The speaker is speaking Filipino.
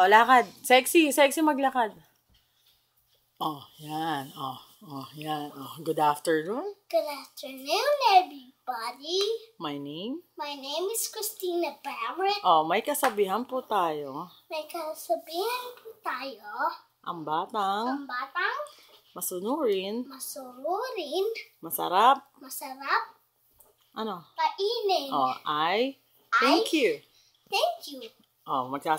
Oh, lakad. Sexy, sexy maglakad. Oh, yan. Oh, oh, yan. Oh, good afternoon. Good afternoon, everybody. My name? My name is Christina Barrett. Oh, may kasabihan po tayo. May kasabihan po tayo. Ang batang. Ang batang. Masunurin. Masunurin. Masarap. Masarap. Ano? Kainin. Oh, I. Thank I, you. Thank you. Oh, magkas